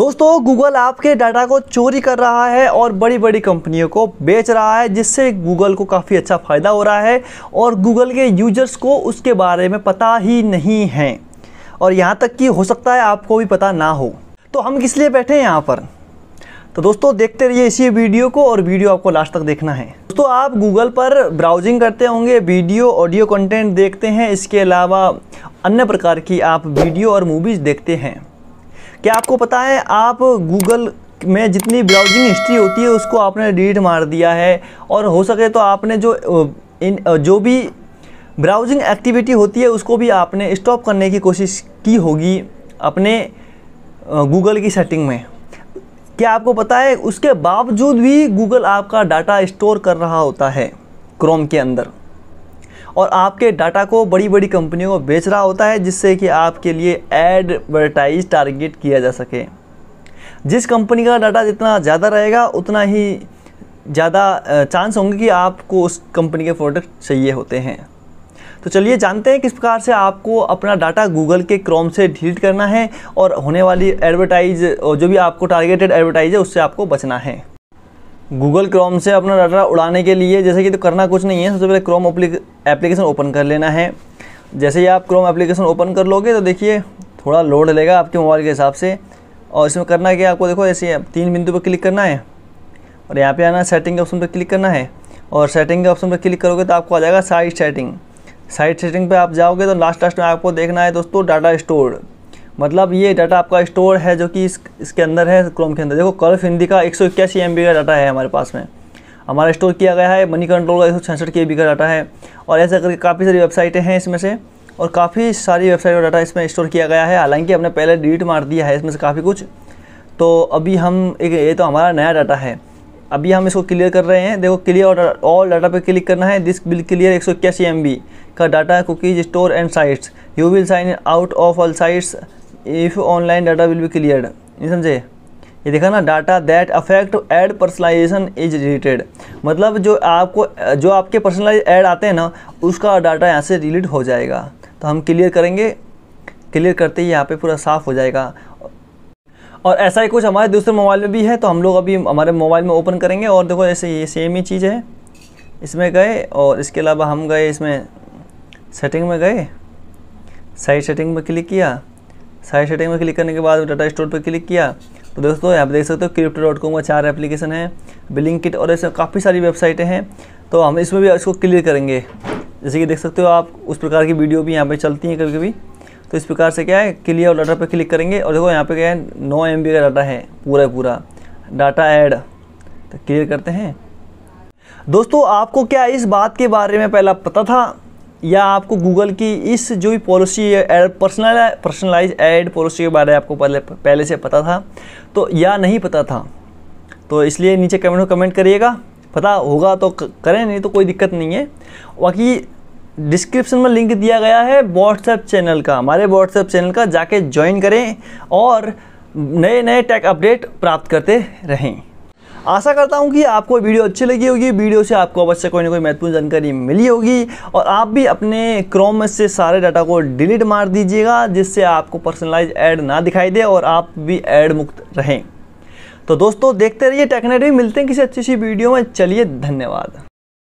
दोस्तों गूगल आपके डाटा को चोरी कर रहा है और बड़ी बड़ी कंपनियों को बेच रहा है जिससे गूगल को काफ़ी अच्छा फ़ायदा हो रहा है और गूगल के यूजर्स को उसके बारे में पता ही नहीं है और यहाँ तक कि हो सकता है आपको भी पता ना हो तो हम किस लिए बैठे हैं यहाँ पर तो दोस्तों देखते रहिए इसी वीडियो को और वीडियो आपको लास्ट तक देखना है दोस्तों आप गूगल पर ब्राउजिंग करते होंगे वीडियो ऑडियो कंटेंट देखते हैं इसके अलावा अन्य प्रकार की आप वीडियो और मूवीज़ देखते हैं क्या आपको पता है आप गूगल में जितनी ब्राउजिंग हिस्ट्री होती है उसको आपने डिलीट मार दिया है और हो सके तो आपने जो इन जो भी ब्राउजिंग एक्टिविटी होती है उसको भी आपने स्टॉप करने की कोशिश की होगी अपने गूगल की सेटिंग में क्या आपको पता है उसके बावजूद भी गूगल आपका डाटा स्टोर कर रहा होता है क्रोम के अंदर और आपके डाटा को बड़ी बड़ी कंपनियों को बेच रहा होता है जिससे कि आपके लिए एडवर्टाइज टारगेट किया जा सके जिस कंपनी का डाटा जितना ज़्यादा रहेगा उतना ही ज़्यादा चांस होंगे कि आपको उस कंपनी के प्रोडक्ट चाहिए होते हैं तो चलिए जानते हैं किस प्रकार से आपको अपना डाटा गूगल के क्रोम से डिलीट करना है और होने वाली एडवर्टाइज जो भी आपको टारगेटेड एडवर्टाइज है उससे आपको बचना है गूगल क्रोम से अपना डाटा उड़ाने के लिए जैसे कि तो करना कुछ नहीं है सबसे पहले क्रोम एप्लीकेशन ओपन कर लेना है जैसे ही आप क्रोम एप्लीकेशन ओपन कर लोगे तो देखिए थोड़ा लोड लेगा आपके मोबाइल के हिसाब से और इसमें करना क्या आपको देखो ऐसे तीन बिंदु पर क्लिक करना है और यहाँ पे आना सेटिंग के ऑप्शन पर क्लिक करना है और सेटिंग के ऑप्शन पर क्लिक करोगे तो आपको आ जाएगा साइड सेटिंग साइड सेटिंग पे आप जाओगे तो लास्ट लास्ट में आपको देखना है दोस्तों डाटा स्टोर मतलब ये डाटा आपका स्टोर है जो कि इस इसके अंदर है क्रोम के अंदर देखो कर्व हिंदी का एक सौ इक्यासी एम बी का डाटा है हमारे पास में हमारा स्टोर किया गया है मनी कंट्रोल का एक सौ छियासठ के बी का डाटा है और ऐसा करके काफ़ी सारी वेबसाइटें हैं इसमें से और काफ़ी सारी वेबसाइट का डाटा इसमें स्टोर किया गया है हालांकि हमने पहले डिलीट मार दिया है इसमें से काफ़ी कुछ तो अभी हम एक ये तो हमारा नया डाटा है अभी हम इसको क्लियर कर रहे हैं देखो क्लियर और ऑल डाटा पे क्लिक करना है दिस बिल क्लियर एक सौ इक्यासी एम बी का data cookies store and sites you will sign out of all sites if online data will be clear ये समझे ये देखा ना data that affect ad personalization is related मतलब जो आपको जो आपके पर्सनलाइज ऐड आते हैं ना उसका डाटा यहाँ से रिलीट हो जाएगा तो हम क्लियर करेंगे क्लियर करते ही यहाँ पे पूरा साफ़ हो जाएगा और ऐसा ही कुछ हमारे दूसरे मोबाइल में भी है तो हम लोग अभी हमारे मोबाइल में ओपन करेंगे और देखो ऐसे ये सेम ही चीज़ है इसमें गए और इसके अलावा हम गए इसमें सेटिंग में गए साइड सेटिंग में क्लिक किया सारे सेटिंग में क्लिक करने के बाद डाटा स्टोर पर क्लिक किया तो दोस्तों यहाँ पर देख सकते हो क्रिप्टो डॉट कॉम का चार एप्लीकेशन है बिलिंग किट और ऐसे काफ़ी सारी वेबसाइटें हैं तो हम इसमें भी इसको क्लियर करेंगे जैसे कि देख सकते हो आप उस प्रकार की वीडियो भी यहाँ पर चलती हैं कभी कभी तो इस प्रकार से क्या है क्लियर और डाटा पर क्लिक करेंगे और देखो यहाँ पे क्या है नौ एम का डाटा है पूरा पूरा डाटा ऐड तो क्लियर करते हैं दोस्तों आपको क्या इस बात के बारे में पहला पता था या आपको गूगल की इस जो भी policy personal personalize ad policy के बारे में आपको पहले पहले से पता था तो या नहीं पता था तो इसलिए नीचे कमेंट में कमेंट करिएगा पता होगा तो करें नहीं तो कोई दिक्कत नहीं है बाकी डिस्क्रिप्शन में लिंक दिया गया है व्हाट्सएप चैनल का हमारे व्हाट्सएप चैनल का जाके ज्वाइन करें और नए नए टैक अपडेट प्राप्त करते रहें आशा करता हूँ कि आपको वीडियो अच्छी लगी होगी वीडियो से आपको अवश्य कोई ना कोई महत्वपूर्ण जानकारी मिली होगी और आप भी अपने क्रोम में से सारे डाटा को डिलीट मार दीजिएगा जिससे आपको पर्सनलाइज ऐड ना दिखाई दे और आप भी ऐड मुक्त रहें तो दोस्तों देखते रहिए टेक्नेट भी मिलते हैं किसी अच्छी सी वीडियो में चलिए धन्यवाद